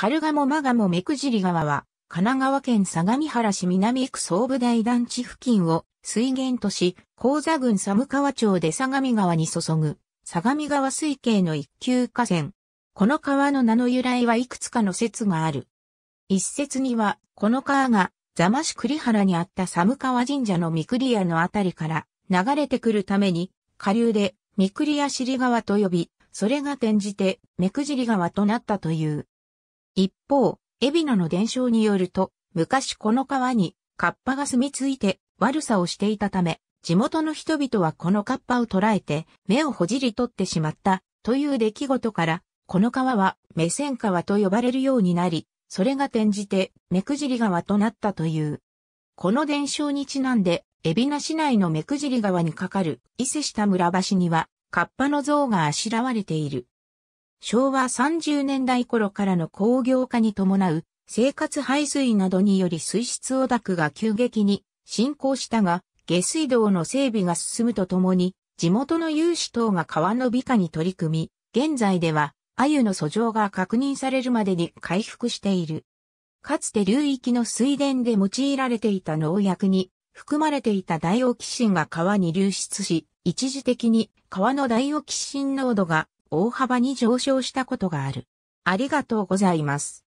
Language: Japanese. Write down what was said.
カルガモマガモ目クジリ川は、神奈川県相模原市南区総武台団地付近を水源とし、高座郡寒川町で相模川に注ぐ、相模川水系の一級河川。この川の名の由来はいくつかの説がある。一説には、この川が、座間市栗原にあった寒川神社の御栗屋のあたりから流れてくるために、下流で御栗屋尻川と呼び、それが転じて目くじり川となったという。一方、海老名の伝承によると、昔この川にカッパが住み着いて悪さをしていたため、地元の人々はこのカッパを捕らえて目をほじり取ってしまったという出来事から、この川は目線川と呼ばれるようになり、それが転じて目くじり川となったという。この伝承にちなんで、海老名市内の目くじり川に架かる伊勢下村橋には、カッパの像があしらわれている。昭和30年代頃からの工業化に伴う生活排水などにより水質汚濁が急激に進行したが、下水道の整備が進むとともに、地元の有志等が川の美化に取り組み、現在では、鮎の遡上が確認されるまでに回復している。かつて流域の水田で用いられていた農薬に含まれていたダイオキシンが川に流出し、一時的に川のダイオキシン濃度が大幅に上昇したことがある。ありがとうございます。